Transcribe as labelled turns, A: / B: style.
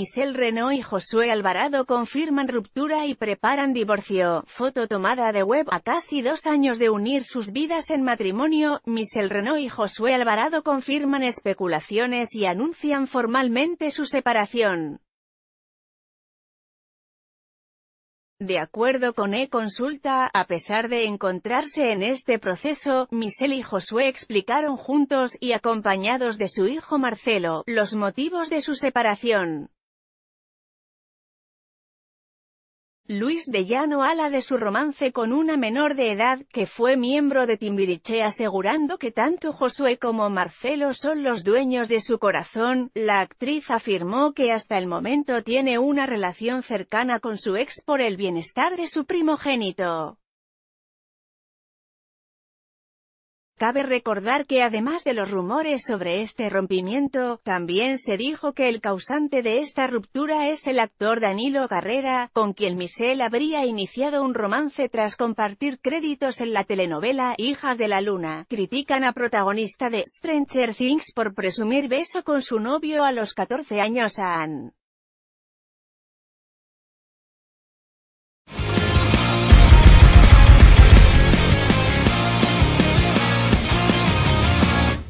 A: Michelle Renault y Josué Alvarado confirman ruptura y preparan divorcio. Foto tomada de web a casi dos años de unir sus vidas en matrimonio, Michelle Renault y Josué Alvarado confirman especulaciones y anuncian formalmente su separación. De acuerdo con e-consulta, a pesar de encontrarse en este proceso, Michelle y Josué explicaron juntos, y acompañados de su hijo Marcelo, los motivos de su separación. Luis de Llano habla de su romance con una menor de edad que fue miembro de Timbiriche asegurando que tanto Josué como Marcelo son los dueños de su corazón, la actriz afirmó que hasta el momento tiene una relación cercana con su ex por el bienestar de su primogénito. Cabe recordar que además de los rumores sobre este rompimiento, también se dijo que el causante de esta ruptura es el actor Danilo Carrera, con quien Michelle habría iniciado un romance tras compartir créditos en la telenovela Hijas de la Luna. Critican a protagonista de Stranger Things por presumir beso con su novio a los 14 años a Anne.